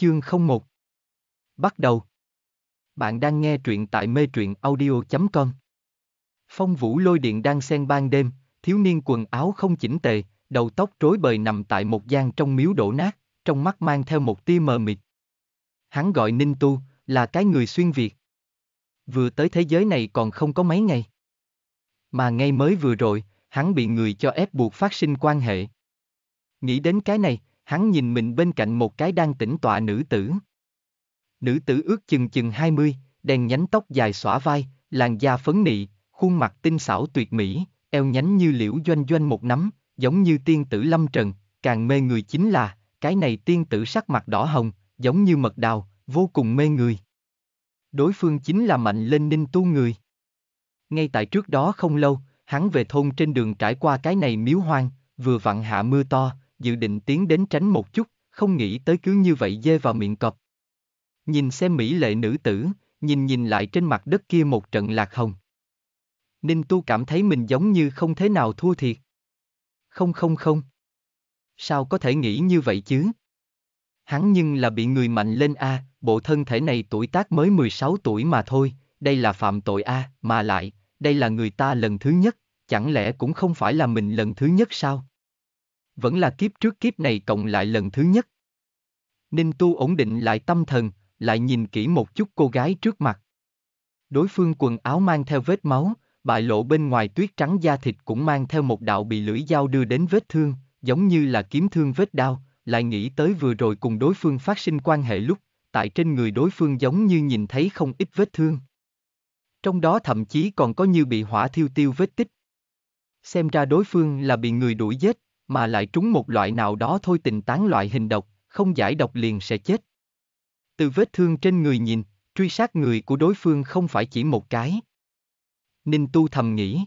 Chương 01 Bắt đầu Bạn đang nghe truyện tại mê truyện audio.com Phong vũ lôi điện đang xen ban đêm, thiếu niên quần áo không chỉnh tề, đầu tóc rối bời nằm tại một gian trong miếu đổ nát, trong mắt mang theo một tia mờ mịt. Hắn gọi Ninh Tu, là cái người xuyên Việt. Vừa tới thế giới này còn không có mấy ngày. Mà ngay mới vừa rồi, hắn bị người cho ép buộc phát sinh quan hệ. Nghĩ đến cái này, hắn nhìn mình bên cạnh một cái đang tĩnh tọa nữ tử. Nữ tử ước chừng chừng 20, đèn nhánh tóc dài xõa vai, làn da phấn nị, khuôn mặt tinh xảo tuyệt mỹ, eo nhánh như liễu doanh doanh một nắm, giống như tiên tử lâm trần, càng mê người chính là, cái này tiên tử sắc mặt đỏ hồng, giống như mật đào, vô cùng mê người. Đối phương chính là mạnh lên ninh tu người. Ngay tại trước đó không lâu, hắn về thôn trên đường trải qua cái này miếu hoang, vừa vặn hạ mưa to, dự định tiến đến tránh một chút, không nghĩ tới cứ như vậy dê vào miệng cọp. Nhìn xem mỹ lệ nữ tử, nhìn nhìn lại trên mặt đất kia một trận lạc hồng. Ninh Tu cảm thấy mình giống như không thế nào thua thiệt. Không không không. Sao có thể nghĩ như vậy chứ? Hắn nhưng là bị người mạnh lên A, bộ thân thể này tuổi tác mới 16 tuổi mà thôi, đây là phạm tội A, mà lại, đây là người ta lần thứ nhất, chẳng lẽ cũng không phải là mình lần thứ nhất sao? vẫn là kiếp trước kiếp này cộng lại lần thứ nhất. Ninh Tu ổn định lại tâm thần, lại nhìn kỹ một chút cô gái trước mặt. Đối phương quần áo mang theo vết máu, bại lộ bên ngoài tuyết trắng da thịt cũng mang theo một đạo bị lưỡi dao đưa đến vết thương, giống như là kiếm thương vết đao, lại nghĩ tới vừa rồi cùng đối phương phát sinh quan hệ lúc, tại trên người đối phương giống như nhìn thấy không ít vết thương. Trong đó thậm chí còn có như bị hỏa thiêu tiêu vết tích. Xem ra đối phương là bị người đuổi giết, mà lại trúng một loại nào đó thôi tình tán loại hình độc, không giải độc liền sẽ chết. Từ vết thương trên người nhìn, truy sát người của đối phương không phải chỉ một cái. Ninh Tu thầm nghĩ.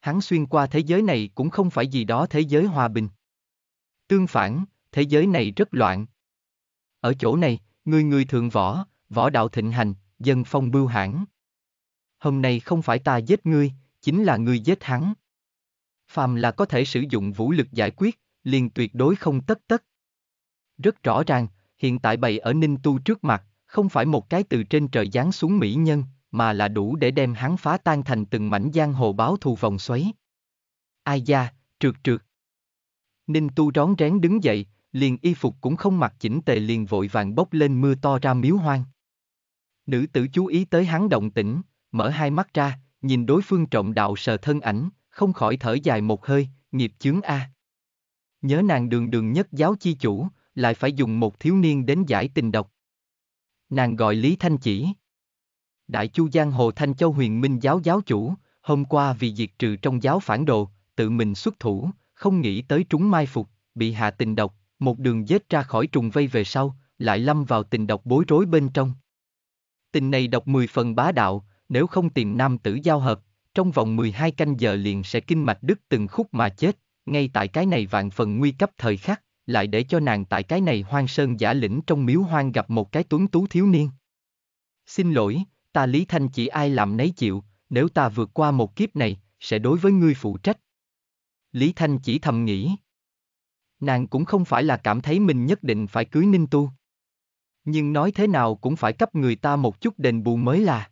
Hắn xuyên qua thế giới này cũng không phải gì đó thế giới hòa bình. Tương phản, thế giới này rất loạn. Ở chỗ này, người người thượng võ, võ đạo thịnh hành, dân phong bưu hãn. Hôm nay không phải ta giết ngươi, chính là ngươi giết hắn phàm là có thể sử dụng vũ lực giải quyết, liền tuyệt đối không tất tất. Rất rõ ràng, hiện tại bày ở Ninh Tu trước mặt, không phải một cái từ trên trời giáng xuống mỹ nhân, mà là đủ để đem hắn phá tan thành từng mảnh giang hồ báo thù vòng xoáy. Ai da, trượt trượt. Ninh Tu rón rén đứng dậy, liền y phục cũng không mặc chỉnh tề liền vội vàng bốc lên mưa to ra miếu hoang. Nữ tử chú ý tới hắn động tĩnh, mở hai mắt ra, nhìn đối phương trọng đạo sờ thân ảnh, không khỏi thở dài một hơi, nghiệp chướng a. Nhớ nàng đường đường nhất giáo chi chủ, lại phải dùng một thiếu niên đến giải tình độc. Nàng gọi Lý Thanh Chỉ. Đại Chu Giang Hồ Thanh Châu huyền minh giáo giáo chủ, hôm qua vì diệt trừ trong giáo phản đồ, tự mình xuất thủ, không nghĩ tới trúng mai phục, bị hạ tình độc, một đường dết ra khỏi trùng vây về sau, lại lâm vào tình độc bối rối bên trong. Tình này độc mười phần bá đạo, nếu không tìm nam tử giao hợp, trong vòng 12 canh giờ liền sẽ kinh mạch đứt từng khúc mà chết, ngay tại cái này vạn phần nguy cấp thời khắc, lại để cho nàng tại cái này hoang sơn giả lĩnh trong miếu hoang gặp một cái tuấn tú thiếu niên. Xin lỗi, ta Lý Thanh chỉ ai làm nấy chịu, nếu ta vượt qua một kiếp này, sẽ đối với ngươi phụ trách. Lý Thanh chỉ thầm nghĩ. Nàng cũng không phải là cảm thấy mình nhất định phải cưới Ninh Tu. Nhưng nói thế nào cũng phải cấp người ta một chút đền bù mới là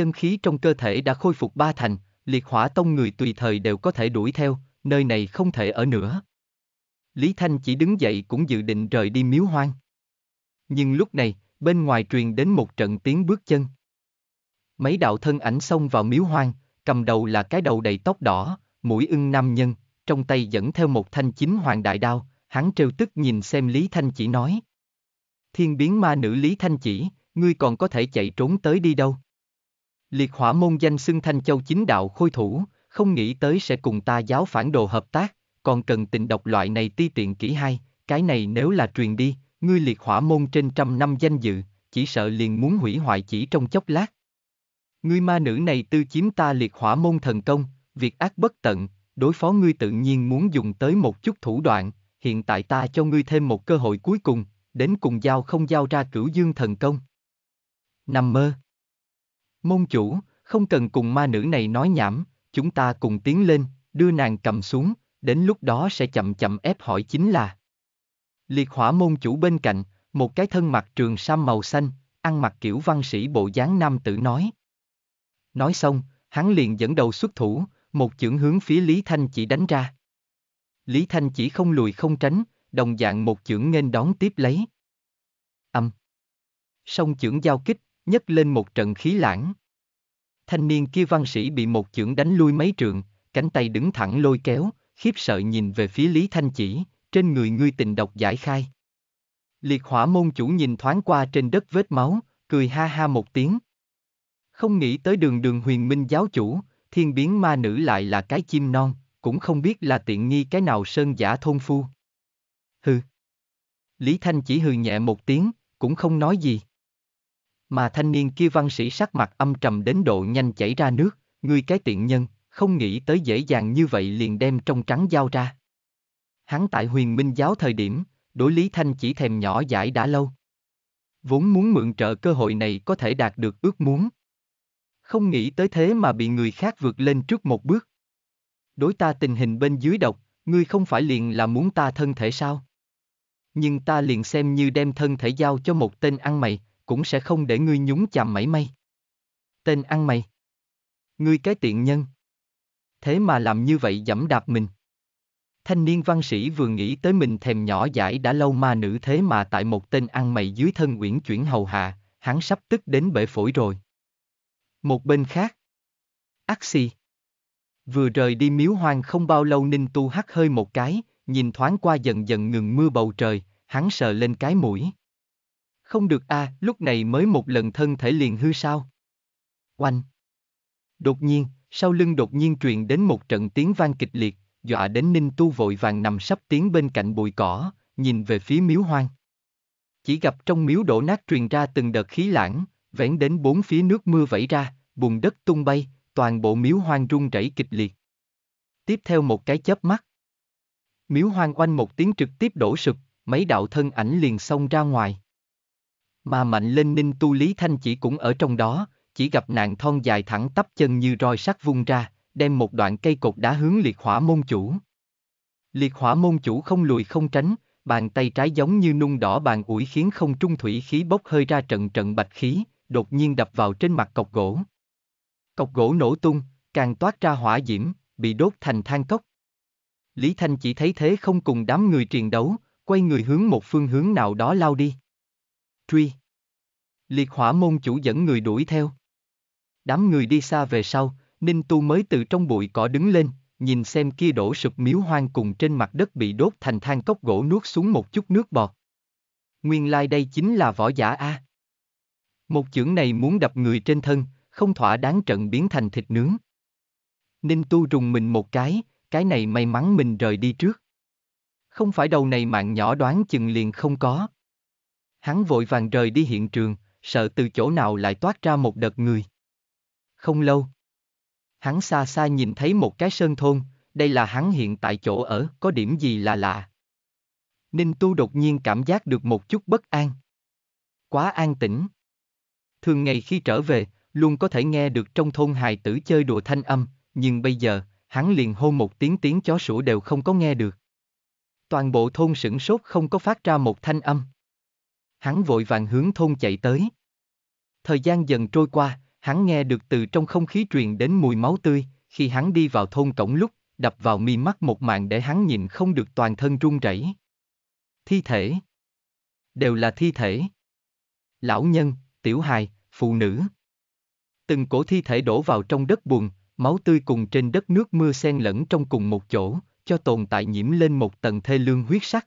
chân khí trong cơ thể đã khôi phục ba thành, liệt hỏa tông người tùy thời đều có thể đuổi theo, nơi này không thể ở nữa. Lý Thanh chỉ đứng dậy cũng dự định rời đi miếu hoang. Nhưng lúc này, bên ngoài truyền đến một trận tiếng bước chân. Mấy đạo thân ảnh xông vào miếu hoang, cầm đầu là cái đầu đầy tóc đỏ, mũi ưng nam nhân, trong tay dẫn theo một thanh chính hoàng đại đao, hắn trêu tức nhìn xem Lý Thanh chỉ nói. Thiên biến ma nữ Lý Thanh chỉ, ngươi còn có thể chạy trốn tới đi đâu? Liệt hỏa môn danh xưng Thanh Châu chính đạo khôi thủ, không nghĩ tới sẽ cùng ta giáo phản đồ hợp tác, còn cần tình độc loại này ti tiện kỹ hay, cái này nếu là truyền đi, ngươi liệt hỏa môn trên trăm năm danh dự, chỉ sợ liền muốn hủy hoại chỉ trong chốc lát. Ngươi ma nữ này tư chiếm ta liệt hỏa môn thần công, việc ác bất tận, đối phó ngươi tự nhiên muốn dùng tới một chút thủ đoạn, hiện tại ta cho ngươi thêm một cơ hội cuối cùng, đến cùng giao không giao ra cửu dương thần công. Nằm mơ. Môn chủ, không cần cùng ma nữ này nói nhảm, chúng ta cùng tiến lên, đưa nàng cầm xuống, đến lúc đó sẽ chậm chậm ép hỏi chính là. Liệt hỏa môn chủ bên cạnh, một cái thân mặc trường sam màu xanh, ăn mặc kiểu văn sĩ bộ dáng nam tử nói. Nói xong, hắn liền dẫn đầu xuất thủ, một chưởng hướng phía Lý Thanh chỉ đánh ra. Lý Thanh chỉ không lùi không tránh, đồng dạng một chưởng nghênh đón tiếp lấy. Âm. Song chưởng giao kích, nhấc lên một trận khí lãng. Thanh niên kia văn sĩ bị một chưởng đánh lui mấy trượng, cánh tay đứng thẳng lôi kéo, khiếp sợ nhìn về phía Lý Thanh Chỉ, trên người ngươi tình độc giải khai. Liệt hỏa môn chủ nhìn thoáng qua trên đất vết máu, cười ha ha một tiếng. Không nghĩ tới đường đường huyền minh giáo chủ, thiên biến ma nữ lại là cái chim non, cũng không biết là tiện nghi cái nào sơn giả thôn phu. Hừ. Lý Thanh chỉ hừ nhẹ một tiếng, cũng không nói gì mà thanh niên kia văn sĩ sắc mặt âm trầm đến độ nhanh chảy ra nước, ngươi cái tiện nhân, không nghĩ tới dễ dàng như vậy liền đem trong trắng giao ra. Hắn tại huyền minh giáo thời điểm, đối Lý Thanh chỉ thèm nhỏ giải đã lâu. Vốn muốn mượn trợ cơ hội này có thể đạt được ước muốn. Không nghĩ tới thế mà bị người khác vượt lên trước một bước. Đối ta tình hình bên dưới độc, ngươi không phải liền là muốn ta thân thể sao? Nhưng ta liền xem như đem thân thể giao cho một tên ăn mày, cũng sẽ không để ngươi nhúng chàm mảy may. Tên ăn mày. Ngươi cái tiện nhân. Thế mà làm như vậy dẫm đạp mình. Thanh niên văn sĩ vừa nghĩ tới mình thèm nhỏ giải đã lâu mà nữ thế mà tại một tên ăn mày dưới thân uyển chuyển hầu hạ, hắn sắp tức đến bể phổi rồi. Một bên khác. Axi. Vừa rời đi miếu hoang không bao lâu Ninh Tu hắt hơi một cái, nhìn thoáng qua dần dần ngừng mưa bầu trời, hắn sờ lên cái mũi. Không được à, lúc này mới một lần thân thể liền hư sao? Oanh! Đột nhiên, sau lưng đột nhiên truyền đến một trận tiếng vang kịch liệt, dọa đến Ninh Tu vội vàng nằm sắp tiến bên cạnh bụi cỏ, nhìn về phía miếu hoang. Chỉ gặp trong miếu đổ nát truyền ra từng đợt khí lãng, vén đến bốn phía nước mưa vẩy ra, bùn đất tung bay, toàn bộ miếu hoang rung rẩy kịch liệt. Tiếp theo một cái chớp mắt. Miếu hoang oanh một tiếng trực tiếp đổ sụp, mấy đạo thân ảnh liền xông ra ngoài. Mà mạnh lên ninh tu Lý Thanh chỉ cũng ở trong đó, chỉ gặp nàng thon dài thẳng tắp chân như roi sắt vung ra, đem một đoạn cây cột đá hướng liệt hỏa môn chủ. Liệt hỏa môn chủ không lùi không tránh, bàn tay trái giống như nung đỏ bàn ủi khiến không trung thủy khí bốc hơi ra trận trận bạch khí, đột nhiên đập vào trên mặt cọc gỗ. Cọc gỗ nổ tung, càng toát ra hỏa diễm, bị đốt thành than cốc. Lý Thanh chỉ thấy thế không cùng đám người triền đấu, quay người hướng một phương hướng nào đó lao đi truy. Liệt hỏa môn chủ dẫn người đuổi theo. Đám người đi xa về sau, Ninh Tu mới từ trong bụi cỏ đứng lên, nhìn xem kia đổ sụp miếu hoang cùng trên mặt đất bị đốt thành than cốc gỗ nuốt xuống một chút nước bọt. Nguyên lai like đây chính là võ giả A. Một chưởng này muốn đập người trên thân, không thỏa đáng trận biến thành thịt nướng. Ninh Tu rùng mình một cái, cái này may mắn mình rời đi trước. Không phải đầu này mạng nhỏ đoán chừng liền không có. Hắn vội vàng rời đi hiện trường, sợ từ chỗ nào lại toát ra một đợt người. Không lâu, hắn xa xa nhìn thấy một cái sơn thôn, đây là hắn hiện tại chỗ ở, có điểm gì là lạ. Ninh Tu đột nhiên cảm giác được một chút bất an. Quá an tĩnh. Thường ngày khi trở về, luôn có thể nghe được trong thôn hài tử chơi đùa thanh âm, nhưng bây giờ, hắn liền hô một tiếng tiếng chó sủa đều không có nghe được. Toàn bộ thôn sửng sốt không có phát ra một thanh âm hắn vội vàng hướng thôn chạy tới. Thời gian dần trôi qua, hắn nghe được từ trong không khí truyền đến mùi máu tươi, khi hắn đi vào thôn cổng lúc, đập vào mi mắt một màn để hắn nhìn không được toàn thân run rẩy. Thi thể. Đều là thi thể. Lão nhân, tiểu hài, phụ nữ. Từng cổ thi thể đổ vào trong đất buồn, máu tươi cùng trên đất nước mưa xen lẫn trong cùng một chỗ, cho tồn tại nhiễm lên một tầng thê lương huyết sắc.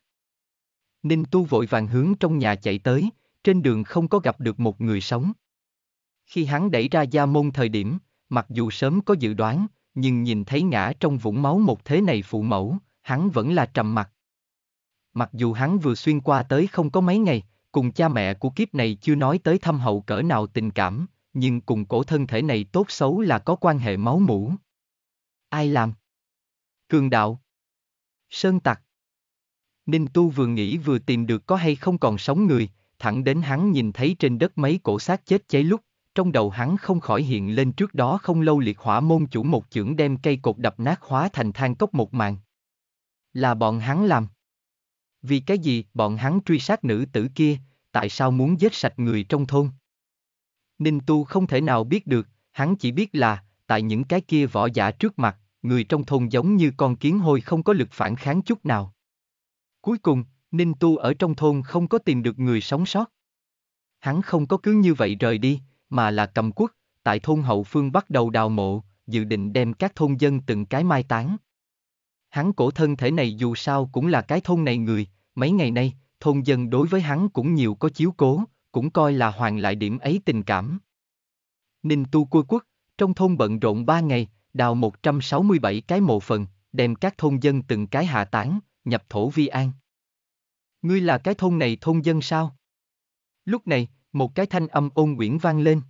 Ninh Tu vội vàng hướng trong nhà chạy tới, trên đường không có gặp được một người sống. Khi hắn đẩy ra gia môn thời điểm, mặc dù sớm có dự đoán, nhưng nhìn thấy ngã trong vũng máu một thế này phụ mẫu, hắn vẫn là trầm mặt. Mặc dù hắn vừa xuyên qua tới không có mấy ngày, cùng cha mẹ của kiếp này chưa nói tới thâm hậu cỡ nào tình cảm, nhưng cùng cổ thân thể này tốt xấu là có quan hệ máu mủ. Ai làm? Cường đạo. Sơn tặc. Ninh Tu vừa nghĩ vừa tìm được có hay không còn sống người, thẳng đến hắn nhìn thấy trên đất mấy cổ xác chết cháy lúc, trong đầu hắn không khỏi hiện lên trước đó không lâu liệt hỏa môn chủ một chưởng đem cây cột đập nát hóa thành than cốc một màn. Là bọn hắn làm. Vì cái gì bọn hắn truy sát nữ tử kia, tại sao muốn giết sạch người trong thôn? Ninh Tu không thể nào biết được, hắn chỉ biết là, tại những cái kia võ giả trước mặt, người trong thôn giống như con kiến hôi không có lực phản kháng chút nào. Cuối cùng, Ninh Tu ở trong thôn không có tìm được người sống sót. Hắn không có cứ như vậy rời đi, mà là cầm quốc, tại thôn hậu phương bắt đầu đào mộ, dự định đem các thôn dân từng cái mai táng. Hắn cổ thân thể này dù sao cũng là cái thôn này người, mấy ngày nay, thôn dân đối với hắn cũng nhiều có chiếu cố, cũng coi là hoàn lại điểm ấy tình cảm. Ninh Tu Cua Quốc, trong thôn bận rộn ba ngày, đào 167 cái mộ phần, đem các thôn dân từng cái hạ táng, nhập thổ vi an. Ngươi là cái thôn này thôn dân sao? Lúc này, một cái thanh âm ôn quyển vang lên.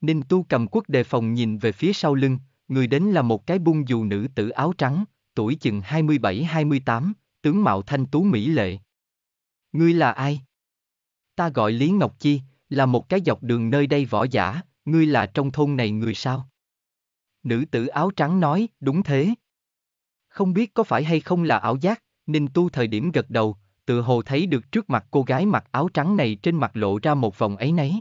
Ninh Tu cầm quốc đề phòng nhìn về phía sau lưng, người đến là một cái bung dù nữ tử áo trắng, tuổi chừng 27-28, tướng mạo thanh tú mỹ lệ. Ngươi là ai? Ta gọi Lý Ngọc Chi, là một cái dọc đường nơi đây võ giả, ngươi là trong thôn này người sao? Nữ tử áo trắng nói, đúng thế, không biết có phải hay không là ảo giác, Ninh Tu thời điểm gật đầu, tự hồ thấy được trước mặt cô gái mặc áo trắng này trên mặt lộ ra một vòng ấy nấy.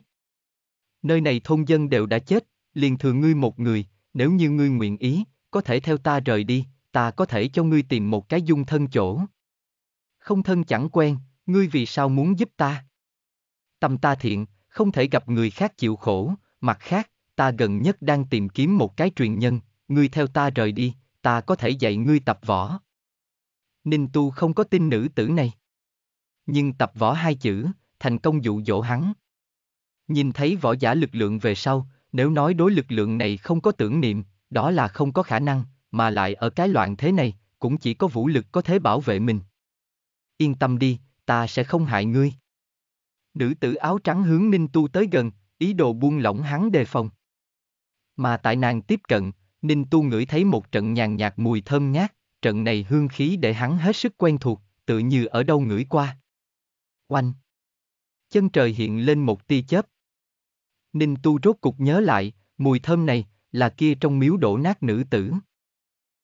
Nơi này thôn dân đều đã chết, liền thừa ngươi một người, nếu như ngươi nguyện ý, có thể theo ta rời đi, ta có thể cho ngươi tìm một cái dung thân chỗ. Không thân chẳng quen, ngươi vì sao muốn giúp ta? Tâm ta thiện, không thể gặp người khác chịu khổ, mặt khác, ta gần nhất đang tìm kiếm một cái truyền nhân, ngươi theo ta rời đi, ta có thể dạy ngươi tập võ. Ninh Tu không có tin nữ tử này. Nhưng tập võ hai chữ, thành công dụ dỗ hắn. Nhìn thấy võ giả lực lượng về sau, nếu nói đối lực lượng này không có tưởng niệm, đó là không có khả năng, mà lại ở cái loạn thế này, cũng chỉ có vũ lực có thể bảo vệ mình. Yên tâm đi, ta sẽ không hại ngươi. Nữ tử áo trắng hướng Ninh Tu tới gần, ý đồ buông lỏng hắn đề phòng. Mà tại nàng tiếp cận, Ninh Tu ngửi thấy một trận nhàn nhạt mùi thơm ngát, trận này hương khí để hắn hết sức quen thuộc, tự như ở đâu ngửi qua. Oanh! Chân trời hiện lên một tia chớp. Ninh Tu rốt cục nhớ lại, mùi thơm này, là kia trong miếu đổ nát nữ tử.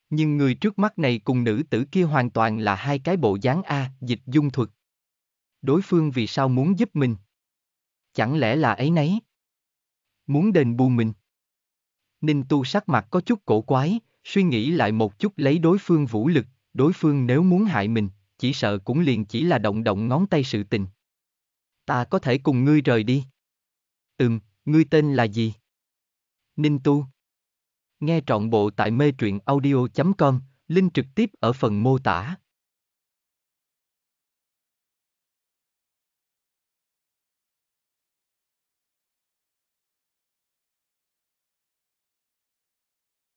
Nhưng người trước mắt này cùng nữ tử kia hoàn toàn là hai cái bộ dáng A, dịch dung thuật. Đối phương vì sao muốn giúp mình? Chẳng lẽ là ấy nấy? Muốn đền bù mình? Ninh Tu sắc mặt có chút cổ quái, suy nghĩ lại một chút lấy đối phương vũ lực, đối phương nếu muốn hại mình, chỉ sợ cũng liền chỉ là động động ngón tay sự tình. Ta có thể cùng ngươi rời đi. Ừm, ngươi tên là gì? Ninh Tu. Nghe trọn bộ tại mê truyện audio.com, link trực tiếp ở phần mô tả.